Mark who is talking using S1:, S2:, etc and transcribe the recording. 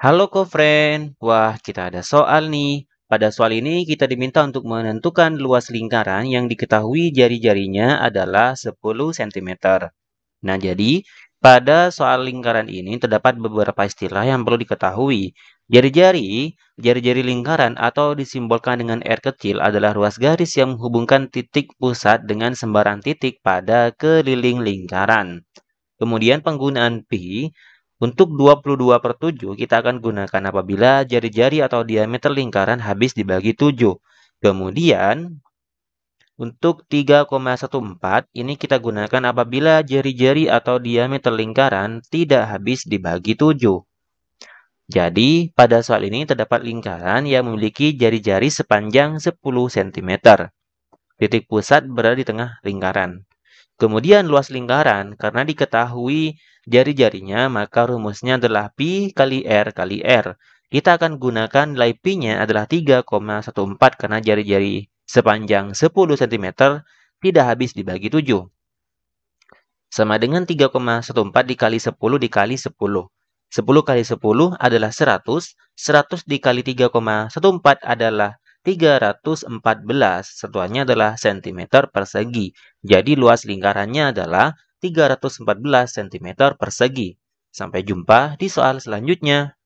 S1: Halo co-friend, wah kita ada soal nih. Pada soal ini kita diminta untuk menentukan luas lingkaran yang diketahui jari-jarinya adalah 10 cm. Nah jadi, pada soal lingkaran ini terdapat beberapa istilah yang perlu diketahui. Jari-jari, jari-jari lingkaran atau disimbolkan dengan R kecil adalah ruas garis yang menghubungkan titik pusat dengan sembarang titik pada keliling lingkaran. Kemudian penggunaan pi. Untuk 22 per 7, kita akan gunakan apabila jari-jari atau diameter lingkaran habis dibagi 7. Kemudian, untuk 3,14 ini kita gunakan apabila jari-jari atau diameter lingkaran tidak habis dibagi 7. Jadi, pada soal ini terdapat lingkaran yang memiliki jari-jari sepanjang 10 cm. Titik pusat berada di tengah lingkaran. Kemudian luas lingkaran, karena diketahui jari-jarinya, maka rumusnya adalah Pi kali R kali R. Kita akan gunakan nilai Pi-nya adalah 3,14 karena jari-jari sepanjang 10 cm tidak habis dibagi 7. Sama dengan 3,14 dikali 10 dikali 10. 10 kali 10 adalah 100, 100 dikali 3,14 adalah 314 satuannya adalah cm persegi. Jadi luas lingkarannya adalah 314 cm persegi. Sampai jumpa di soal selanjutnya.